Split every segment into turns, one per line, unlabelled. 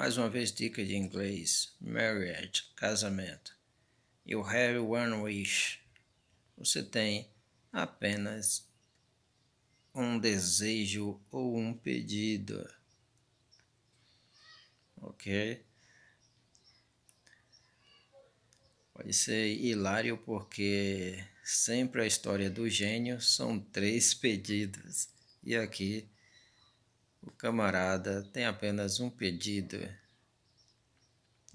Mais uma vez, dica de inglês: marriage, casamento. You have one wish. Você tem apenas um desejo ou um pedido. Ok? Pode ser hilário porque sempre a história do gênio são três pedidos. E aqui o camarada tem apenas um pedido.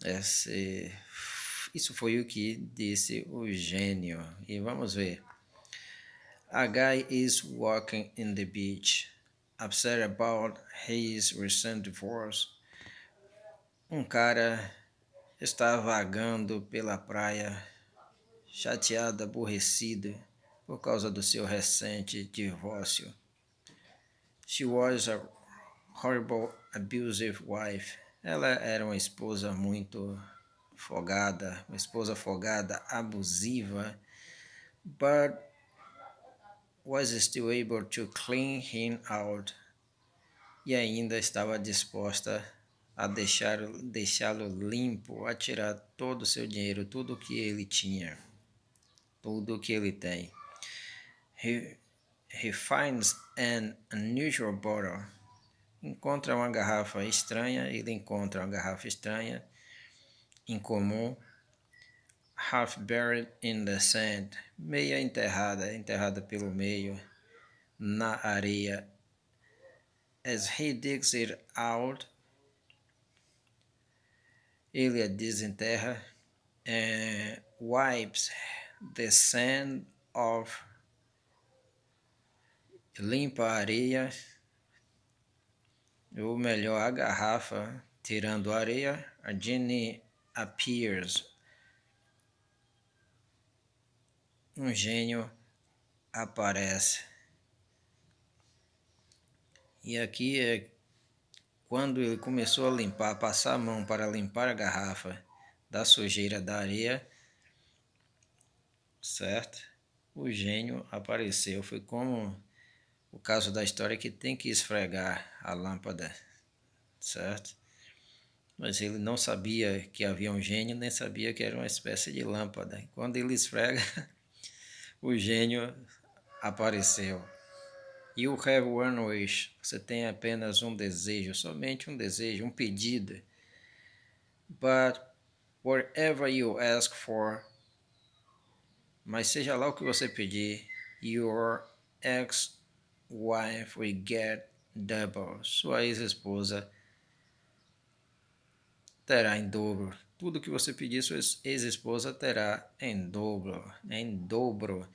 Esse, isso foi o que disse o gênio. E vamos ver. A guy is walking in the beach, upset about his recent divorce. Um cara está vagando pela praia, chateado, aborrecido por causa do seu recente divórcio. She was a horrible abusive wife. Ela era uma esposa muito folgada, uma esposa folgada, abusiva, but was still able to clean him out. E ainda estava disposta a deixar deixá-lo limpo, a tirar todo o seu dinheiro, tudo o que ele tinha, tudo o que ele tem. He, he finds an unusual bottle encontra uma garrafa estranha, ele encontra uma garrafa estranha, incomum, half buried in the sand, meia enterrada, enterrada pelo meio, na areia. As he digs it out, ele a desenterra, and wipes the sand off, limpa a areia, ou melhor, a garrafa tirando areia, a Jenny appears. Um gênio aparece. E aqui é quando ele começou a limpar, passar a mão para limpar a garrafa da sujeira da areia, certo? O gênio apareceu. Foi como o caso da história é que tem que esfregar a lâmpada, certo? Mas ele não sabia que havia um gênio, nem sabia que era uma espécie de lâmpada. Quando ele esfrega, o gênio apareceu. You have one wish, você tem apenas um desejo, somente um desejo, um pedido. But whatever you ask for, mas seja lá o que você pedir, your ex wife we get double. Sua ex-esposa terá em dobro. Tudo que você pedir, sua ex-esposa terá em dobro. Em dobro.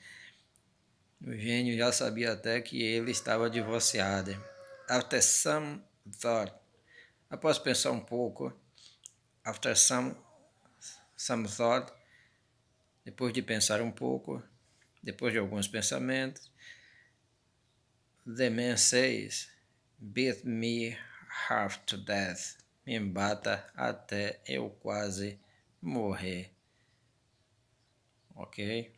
O gênio já sabia até que ele estava divorciado. After some thought, após pensar um pouco, after some, some thought, depois de pensar um pouco, depois de alguns pensamentos, The man says, Beat me half to death. Me bata até eu quase morrer. Ok?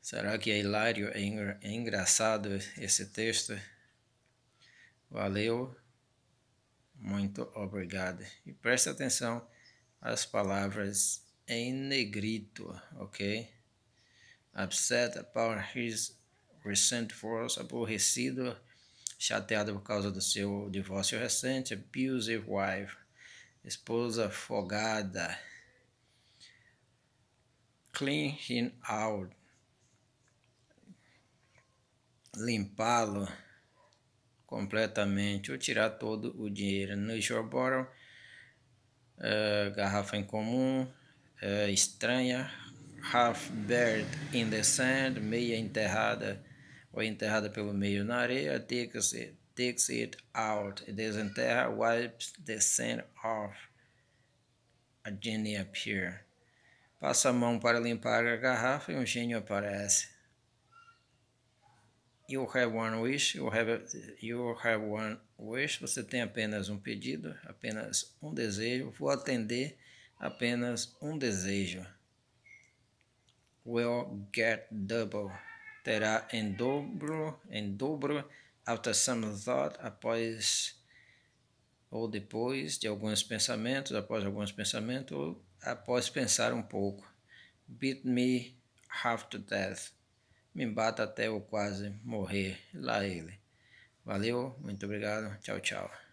Será que é hilário, é, é, engraçado esse texto? Valeu, muito obrigado. E preste atenção às palavras em negrito, ok? Upset about his recent force, aborrecido, chateado por causa do seu divórcio recente, abusive wife, esposa folgada. Clean him out, limpá-lo completamente ou tirar todo o dinheiro. No your bottle, uh, garrafa incomum, uh, eh, estranha, half buried in the sand, meia enterrada ou enterrada pelo meio na areia, takes it, takes it out, desenterra, wipes the sand off. A genie appears. Passa a mão para limpar a garrafa e um gênio aparece. You have one wish, you have, you have one wish, você tem apenas um pedido, apenas um desejo, vou atender apenas um desejo. Will get double terá em dobro, em dobro alta thought após ou depois de alguns pensamentos, após alguns pensamentos, ou após pensar um pouco. Beat me half to death. Me bata até eu quase morrer. Lá ele. Valeu, muito obrigado. Tchau, tchau.